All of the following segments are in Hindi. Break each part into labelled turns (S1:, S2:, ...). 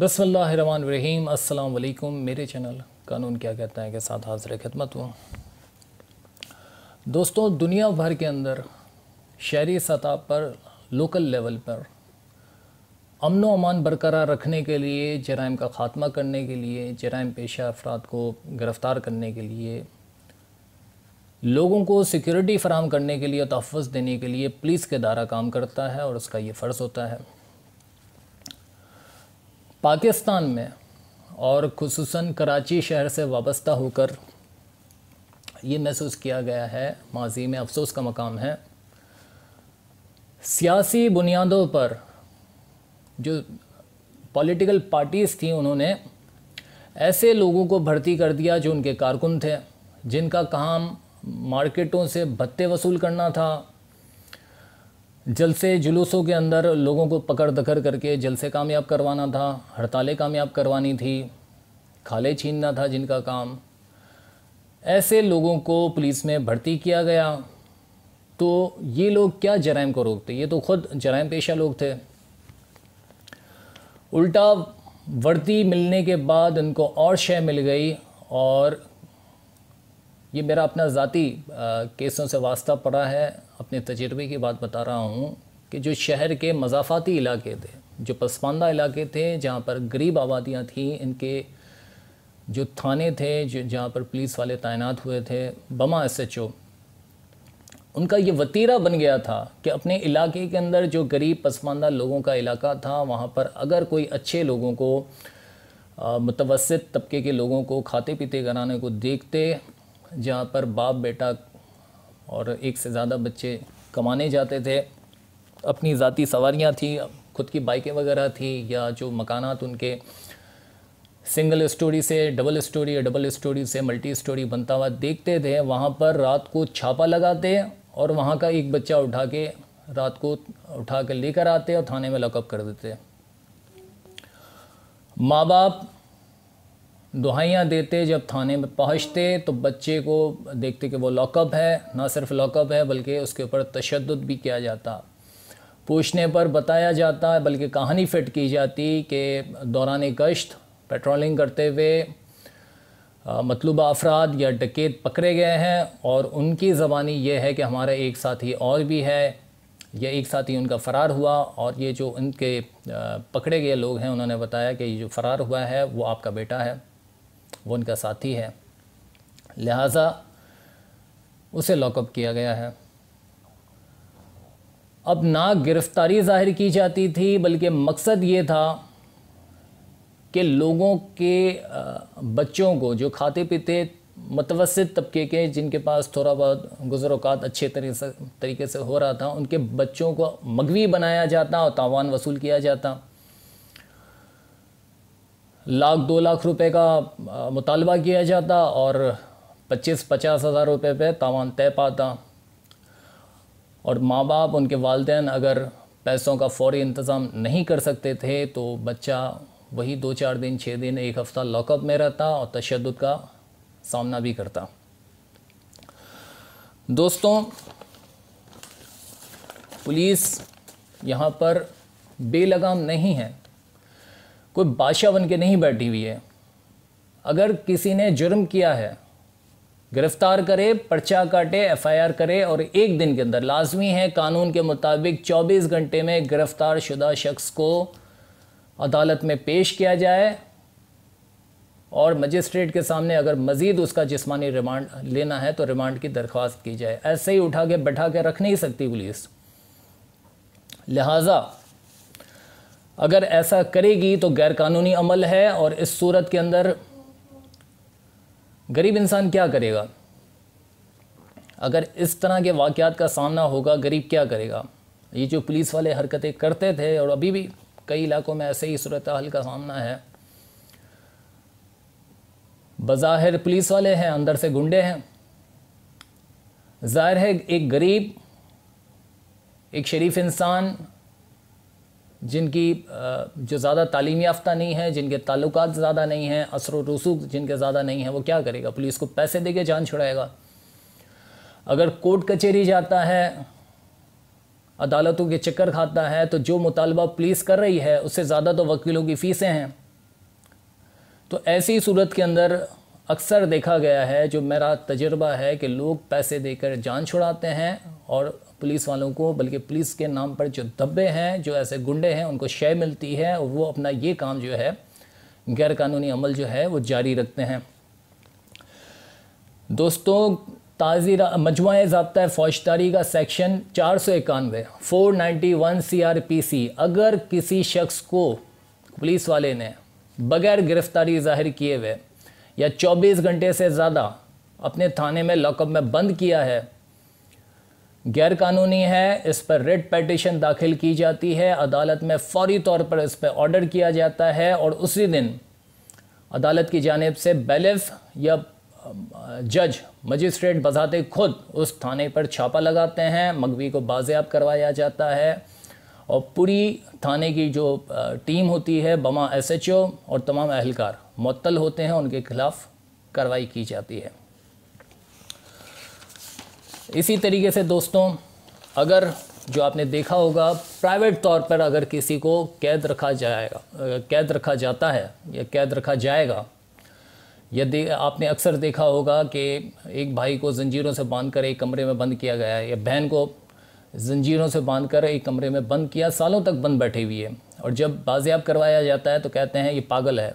S1: बसमीम अल्लाम मेरे चैनल कानून क्या कहता है के साथ हाजिर खदमत हूँ दोस्तों दुनिया भर के अंदर शहरी सतह पर लोकल लेवल पर अमन अमान बरकरार रखने के लिए जराइम का ख़ात्मा करने के लिए जराइम पेशा अफराद को गिरफ़्तार करने के लिए लोगों को सिक्योरिटी फराम करने के लिए तहफ़ देने के लिए पुलिस के दारा काम करता है और उसका ये फ़र्ज़ होता है पाकिस्तान में और खसूस कराची शहर से वाबस्ता होकर ये महसूस किया गया है माजी में अफसोस का मकाम है सियासी बुनियादों पर जो पॉलिटिकल पार्टीज़ थी उन्होंने ऐसे लोगों को भर्ती कर दिया जो उनके कारकुन थे जिनका काम मार्केटों से भत्ते वसूल करना था जलसे जुलूसों के अंदर लोगों को पकड़ दकड़ करके जलसे कामयाब करवाना था हड़तालें कामयाब करवानी थी खाले छीनना था जिनका काम ऐसे लोगों को पुलिस में भर्ती किया गया तो ये लोग क्या जराइम को रोकते ये तो खुद जराइम पेशा लोग थे उल्टा वर्दी मिलने के बाद उनको और शय मिल गई और ये मेरा अपना ज़ाती केसों से वास्ता पड़ा है अपने तजर्बे की बात बता रहा हूँ कि जो शहर के मजाफाती इलाके थे जो पसमानदा इलाके थे जहाँ पर गरीब आबादियाँ थीं इनके जो थाने थे जो जहाँ पर पुलिस वाले तैनात हुए थे बमा एस एच ओ उनका ये वतीरा बन गया था कि अपने इलाके के अंदर जो गरीब पसमानदा लोगों का इलाका था वहाँ पर अगर कोई अच्छे लोगों को मुतवसत तबके के लोगों को खाते पीते कराने को देखते जहाँ पर बाप बेटा और एक से ज़्यादा बच्चे कमाने जाते थे अपनी ज़ाती सवारियाँ थी खुद की बाइकें वगैरह थी या जो मकानात उनके सिंगल स्टोरी से डबल स्टोरी या डबल स्टोरी से मल्टी स्टोरी बनता हुआ देखते थे वहाँ पर रात को छापा लगाते और वहाँ का एक बच्चा उठा के रात को उठा कर लेकर आते और थाने में लॉकअप कर देते माँ बाप दुहाइयाँ देते जब थाने में पहुँचते तो बच्चे को देखते कि वो लॉकअप है ना सिर्फ लॉकअप है बल्कि उसके ऊपर तशद भी किया जाता पूछने पर बताया जाता बल्कि कहानी फिट की जाती कि दौरान गश्त पेट्रोलिंग करते हुए मतलूबा अफराद या डकेत पकड़े गए हैं और उनकी ज़बानी यह है कि हमारा एक साथी और भी है यह एक साथी उनका फ़रार हुआ और ये जो इनके पकड़े गए लोग हैं उन्होंने बताया कि ये जो फ़रार हुआ है वो आपका बेटा है वो उनका साथी है लिहाजा उसे लॉकअप किया गया है अब ना गिरफ्तारी जाहिर की जाती थी बल्कि मकसद ये था कि लोगों के बच्चों को जो खाते पीते मतवसत तबके के जिनके पास थोड़ा बहुत गुजरात अच्छे तरीके से तरीके से हो रहा था उनके बच्चों को मगवी बनाया जाता और तावान वसूल किया जाता लाख दो लाख रुपए का मुतालबा किया जाता और पच्चीस पचास हज़ार रुपये पर तावान तय पाता और माँ बाप उनके वालदे अगर पैसों का फौरी इंतज़ाम नहीं कर सकते थे तो बच्चा वही दो चार दिन छः दिन एक हफ़्ता लॉकअप में रहता और तशद का सामना भी करता दोस्तों पुलिस यहाँ पर बेलगाम नहीं है कोई बादशाह बन के नहीं बैठी हुई है अगर किसी ने जुर्म किया है गिरफ्तार करे पर्चा काटे एफआईआर करे और एक दिन के अंदर लाजमी है कानून के मुताबिक 24 घंटे में गिरफ्तार शुदा शख्स को अदालत में पेश किया जाए और मजिस्ट्रेट के सामने अगर मज़ीद उसका जिस्मानी रिमांड लेना है तो रिमांड की दरख्वास्त की जाए ऐसे ही उठा के बैठा के रख नहीं सकती पुलिस लिहाजा अगर ऐसा करेगी तो गैरकानूनी अमल है और इस सूरत के अंदर गरीब इंसान क्या करेगा अगर इस तरह के वाक़ात का सामना होगा गरीब क्या करेगा ये जो पुलिस वाले हरकतें करते थे और अभी भी कई इलाकों में ऐसे ही सूरत हाल का सामना है बज़ाहिर पुलिस वाले हैं अंदर से गुंडे हैं ज़ाहिर है एक गरीब एक शरीफ इंसान जिनकी जो ज़्यादा तालीम याफ्ता नहीं है जिनके ताल्लुक ज़्यादा नहीं हैं असर रसूख जिनके ज़्यादा नहीं है वो क्या करेगा पुलिस को पैसे दे के जान छुड़ाएगा अगर कोर्ट कचहरी जाता है अदालतों के चक्कर खाता है तो जो मुतालबा पुलिस कर रही है उससे ज़्यादा तो वकीलों की फ़ीसें हैं तो ऐसी सूरत के अंदर अक्सर देखा गया है जो मेरा तजर्बा है कि लोग पैसे देकर जान छुड़ाते हैं और पुलिस वालों को बल्कि पुलिस के नाम पर जो दब्बे हैं जो ऐसे गुंडे हैं उनको शय मिलती है और वो अपना ये काम जो है गैरकानूनी अमल जो है वो जारी रखते हैं दोस्तों ताज़ी मजमा जबता फौजदारी का सेक्शन चार सौ इक्यानवे four ninety one C R P C अगर किसी शख्स को पुलिस वाले ने बगैर गिरफ्तारी जाहिर किए हुए या चौबीस घंटे से ज़्यादा अपने थाने में लॉकअप में बंद किया है गैरकानूनी है इस पर रेड पटिशन दाखिल की जाती है अदालत में फौरी तौर पर इस पर ऑर्डर किया जाता है और उसी दिन अदालत की जानब से बेलिफ या जज मजिस्ट्रेट बजाते खुद उस थाने पर छापा लगाते हैं मगवी को बाजियाब करवाया जाता है और पूरी थाने की जो टीम होती है बमा एसएचओ और तमाम अहलकार मअतल होते हैं उनके खिलाफ कार्रवाई की जाती है इसी तरीके से दोस्तों अगर जो आपने देखा होगा प्राइवेट तौर पर अगर किसी को कैद रखा जाएगा कैद रखा जाता है या कैद रखा जाएगा यदि आपने अक्सर देखा होगा कि एक भाई को जंजीरों से बांधकर एक कमरे में बंद किया गया है या बहन को जंजीरों से बांधकर एक कमरे में बंद किया सालों तक बंद बैठी हुई है और जब बाजियाब करवाया जाता है तो कहते हैं ये पागल है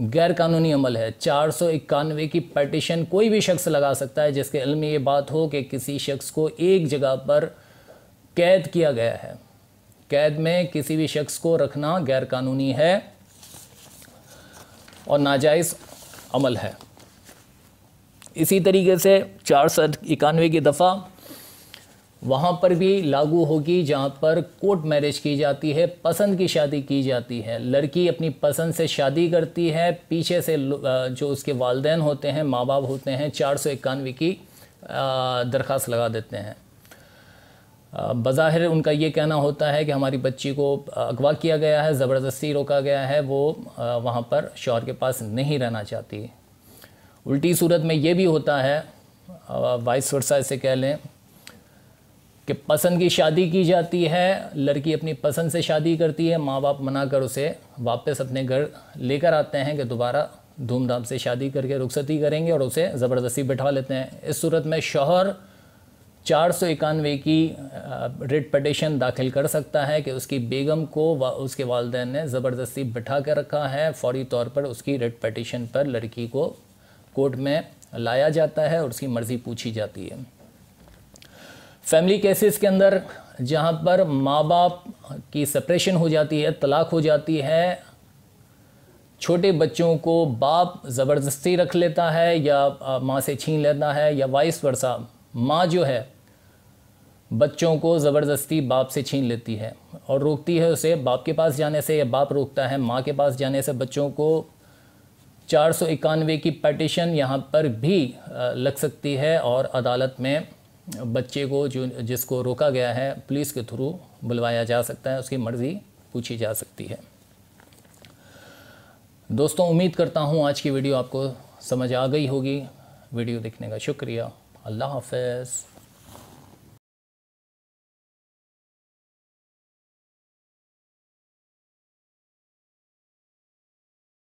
S1: गैरकानूनी अमल है चार सौ इक्यानवे की पटिशन कोई भी शख्स लगा सकता है जिसके इल्म में ये बात हो कि किसी शख्स को एक जगह पर कैद किया गया है कैद में किसी भी शख्स को रखना गैरकानूनी है और नाजायज़ अमल है इसी तरीके से चार सौ इक्यानवे की दफ़ा वहाँ पर भी लागू होगी जहाँ पर कोर्ट मैरिज की जाती है पसंद की शादी की जाती है लड़की अपनी पसंद से शादी करती है पीछे से जो उसके वालदेन होते हैं माँ बाप होते हैं चार सौ इक्यानवे की दरख्वास्त लगा देते हैं बज़ाहिर उनका ये कहना होता है कि हमारी बच्ची को अगवा किया गया है ज़बरदस्ती रोका गया है वो वहाँ पर शौहर के पास नहीं रहना चाहती उल्टी सूरत में ये भी होता है वाइस वर्षा इसे कह लें कि पसंद की शादी की जाती है लड़की अपनी पसंद से शादी करती है माँ बाप मना कर उसे वापस अपने घर लेकर आते हैं कि दोबारा धूमधाम से शादी करके रुखसती करेंगे और उसे ज़बरदस्ती बिठा लेते हैं इस सूरत में शोहर चार सौ इक्यानवे की रेड पटिशन दाखिल कर सकता है कि उसकी बेगम को वा, उसके वालदे ने ज़बरदस्ती बिठा कर रखा है फौरी तौर पर उसकी रेट पटिशन पर लड़की को कोर्ट में लाया जाता है और उसकी मर्ज़ी पूछी जाती है फैमिली केसेस के अंदर जहाँ पर माँ बाप की सेपरेशन हो जाती है तलाक हो जाती है छोटे बच्चों को बाप ज़बरदस्ती रख लेता है या माँ से छीन लेता है या वाइस वर्षा माँ जो है बच्चों को ज़बरदस्ती बाप से छीन लेती है और रोकती है उसे बाप के पास जाने से या बाप रोकता है माँ के पास जाने से बच्चों को चार की पटिशन यहाँ पर भी लग सकती है और अदालत में बच्चे को जो जिसको रोका गया है पुलिस के थ्रू बुलवाया जा सकता है उसकी मर्ज़ी पूछी जा सकती है दोस्तों उम्मीद करता हूँ आज की वीडियो आपको समझ आ गई होगी वीडियो देखने का शुक्रिया अल्लाह हाफ